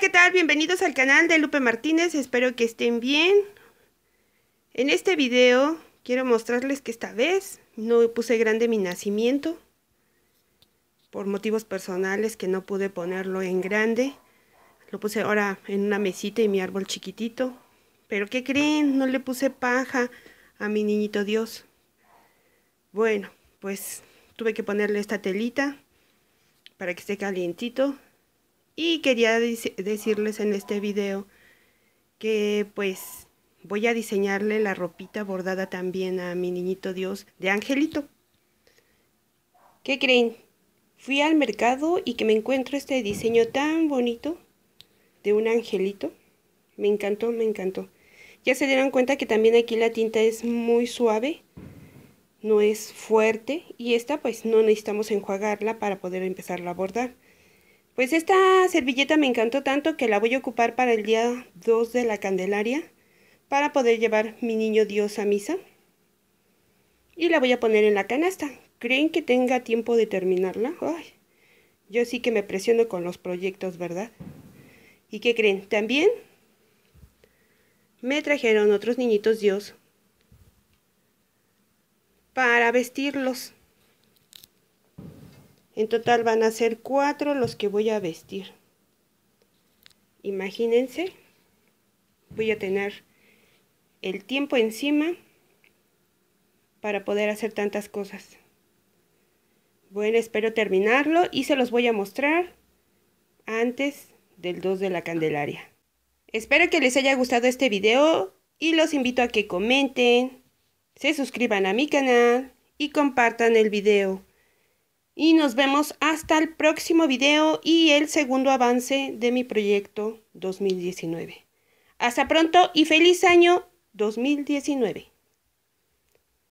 ¿qué tal? Bienvenidos al canal de Lupe Martínez, espero que estén bien. En este video quiero mostrarles que esta vez no puse grande mi nacimiento por motivos personales que no pude ponerlo en grande. Lo puse ahora en una mesita y mi árbol chiquitito. Pero ¿qué creen? No le puse paja a mi niñito Dios. Bueno, pues tuve que ponerle esta telita para que esté calientito y quería decirles en este video que pues voy a diseñarle la ropita bordada también a mi niñito Dios de Angelito. ¿Qué creen? Fui al mercado y que me encuentro este diseño tan bonito de un angelito. Me encantó, me encantó. Ya se dieron cuenta que también aquí la tinta es muy suave, no es fuerte y esta pues no necesitamos enjuagarla para poder empezar a bordar. Pues esta servilleta me encantó tanto que la voy a ocupar para el día 2 de la Candelaria para poder llevar mi niño Dios a misa. Y la voy a poner en la canasta. ¿Creen que tenga tiempo de terminarla? yo sí que me presiono con los proyectos, ¿verdad? ¿Y qué creen? También me trajeron otros niñitos Dios para vestirlos. En total van a ser cuatro los que voy a vestir. Imagínense, voy a tener el tiempo encima para poder hacer tantas cosas. Bueno, espero terminarlo y se los voy a mostrar antes del 2 de la Candelaria. Espero que les haya gustado este video y los invito a que comenten, se suscriban a mi canal y compartan el video y nos vemos hasta el próximo video y el segundo avance de mi proyecto 2019. Hasta pronto y feliz año 2019.